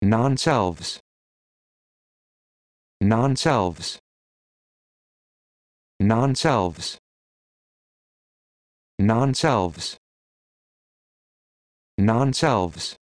non-selves non-selves non-selves non-selves non-selves